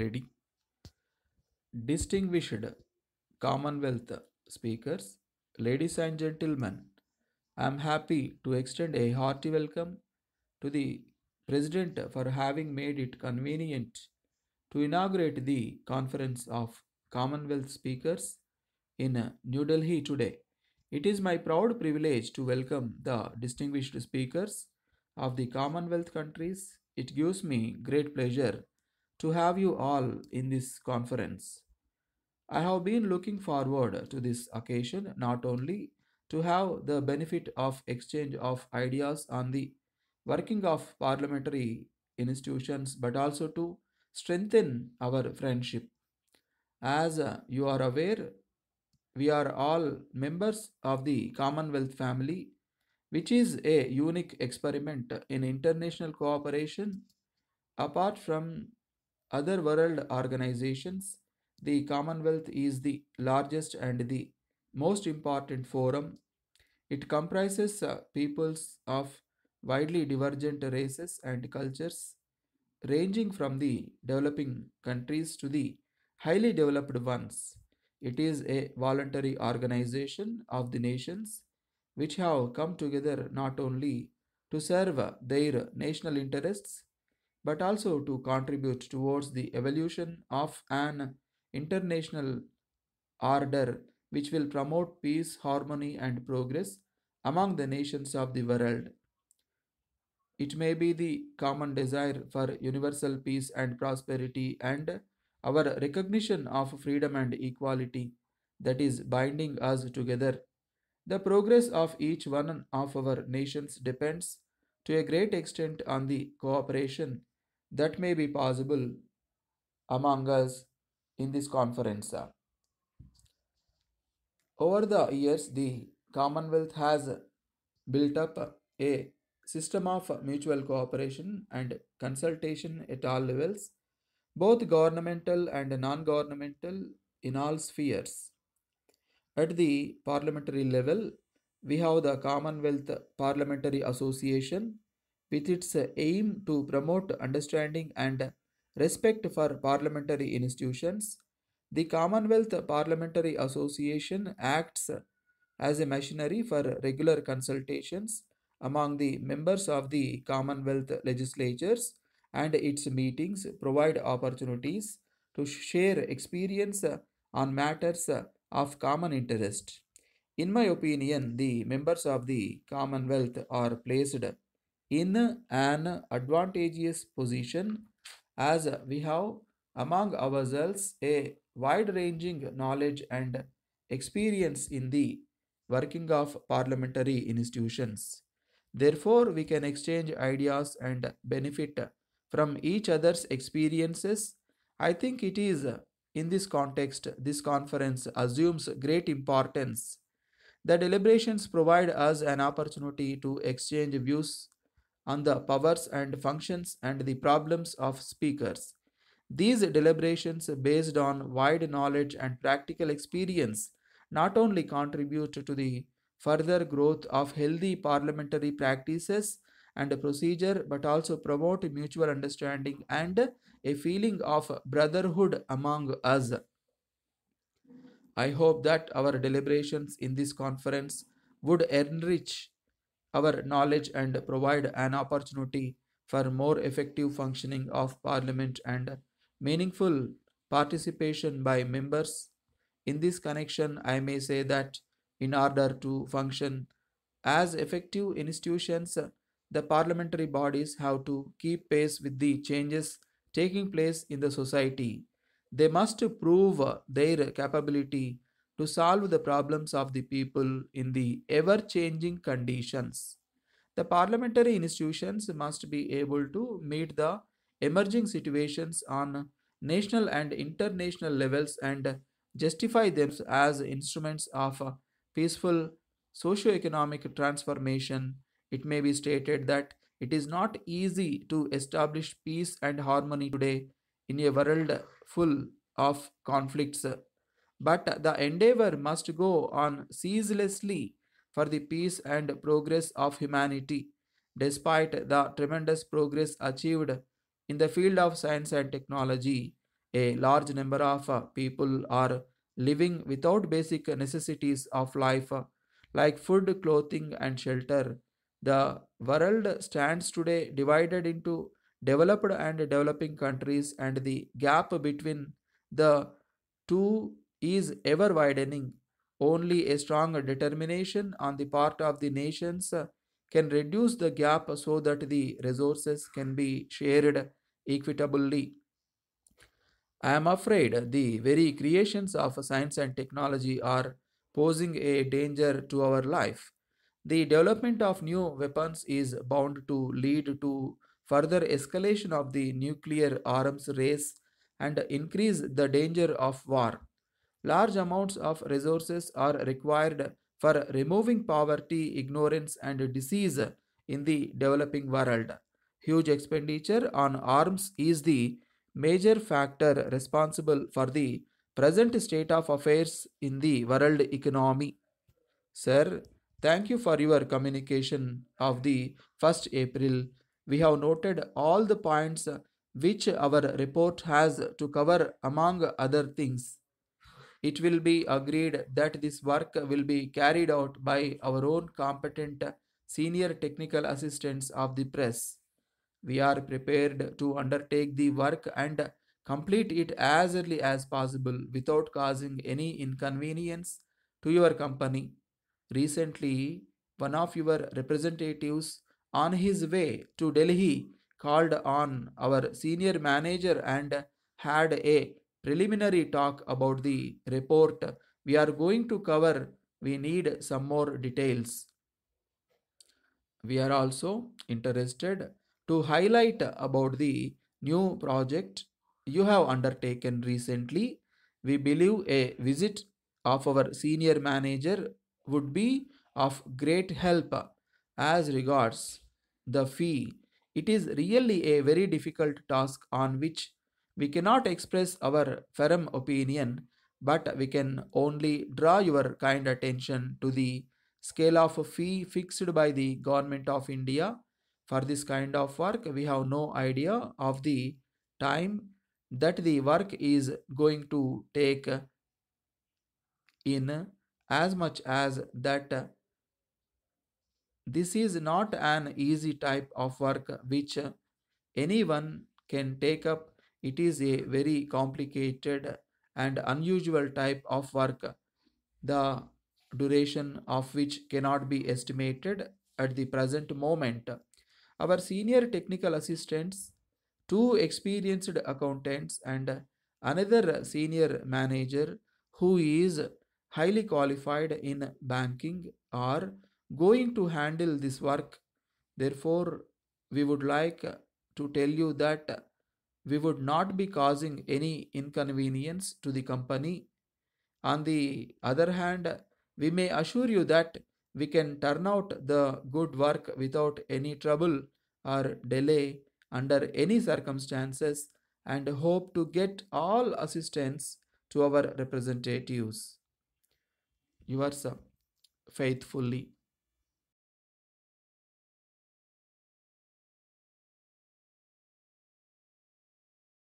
ready distinguished commonwealth speakers ladies and gentlemen i am happy to extend a hearty welcome to the president for having made it convenient to inaugurate the conference of commonwealth speakers in new delhi today it is my proud privilege to welcome the distinguished speakers of the commonwealth countries it gives me great pleasure to have you all in this conference. I have been looking forward to this occasion not only to have the benefit of exchange of ideas on the working of parliamentary institutions but also to strengthen our friendship. As uh, you are aware, we are all members of the Commonwealth family, which is a unique experiment in international cooperation apart from other world organizations, the Commonwealth is the largest and the most important forum. It comprises uh, peoples of widely divergent races and cultures, ranging from the developing countries to the highly developed ones. It is a voluntary organization of the nations which have come together not only to serve their national interests but also to contribute towards the evolution of an international order which will promote peace, harmony, and progress among the nations of the world. It may be the common desire for universal peace and prosperity and our recognition of freedom and equality that is binding us together. The progress of each one of our nations depends to a great extent on the cooperation that may be possible among us in this conference. Over the years, the Commonwealth has built up a system of mutual cooperation and consultation at all levels, both governmental and non governmental, in all spheres. At the parliamentary level, we have the Commonwealth Parliamentary Association, with its aim to promote understanding and respect for parliamentary institutions. The Commonwealth Parliamentary Association acts as a machinery for regular consultations among the members of the Commonwealth legislatures and its meetings provide opportunities to share experience on matters of common interest. In my opinion, the members of the Commonwealth are placed in an advantageous position as we have among ourselves a wide ranging knowledge and experience in the working of parliamentary institutions. Therefore, we can exchange ideas and benefit from each other's experiences. I think it is in this context, this conference assumes great importance. The deliberations provide us an opportunity to exchange views on the powers and functions and the problems of speakers. These deliberations, based on wide knowledge and practical experience, not only contribute to the further growth of healthy parliamentary practices and procedure, but also promote mutual understanding and a feeling of brotherhood among us. I hope that our deliberations in this conference would enrich our knowledge and provide an opportunity for more effective functioning of parliament and meaningful participation by members. In this connection, I may say that in order to function as effective institutions, the parliamentary bodies have to keep pace with the changes taking place in the society. They must prove their capability to solve the problems of the people in the ever changing conditions. The parliamentary institutions must be able to meet the emerging situations on national and international levels and justify them as instruments of peaceful socio-economic transformation. It may be stated that it is not easy to establish peace and harmony today in a world full of conflicts but the endeavor must go on ceaselessly for the peace and progress of humanity, despite the tremendous progress achieved in the field of science and technology. A large number of people are living without basic necessities of life like food, clothing, and shelter. The world stands today divided into developed and developing countries, and the gap between the two is ever widening. Only a strong determination on the part of the nations uh, can reduce the gap so that the resources can be shared equitably. I am afraid the very creations of science and technology are posing a danger to our life. The development of new weapons is bound to lead to further escalation of the nuclear arms race and increase the danger of war large amounts of resources are required for removing poverty, ignorance, and disease in the developing world. Huge expenditure on arms is the major factor responsible for the present state of affairs in the world economy. Sir, thank you for your communication of the 1st April. We have noted all the points which our report has to cover among other things it will be agreed that this work will be carried out by our own competent senior technical assistants of the press. We are prepared to undertake the work and complete it as early as possible without causing any inconvenience to your company. Recently, one of your representatives on his way to Delhi called on our senior manager and had a preliminary talk about the report we are going to cover, we need some more details. We are also interested to highlight about the new project you have undertaken recently. We believe a visit of our senior manager would be of great help as regards the fee. It is really a very difficult task on which we cannot express our firm opinion, but we can only draw your kind attention to the scale of fee fixed by the Government of India. For this kind of work, we have no idea of the time that the work is going to take in as much as that this is not an easy type of work which anyone can take up it is a very complicated and unusual type of work, the duration of which cannot be estimated at the present moment. Our senior technical assistants, two experienced accountants, and another senior manager who is highly qualified in banking are going to handle this work. Therefore, we would like to tell you that we would not be causing any inconvenience to the company. On the other hand, we may assure you that we can turn out the good work without any trouble or delay under any circumstances and hope to get all assistance to our representatives. Yours faithfully.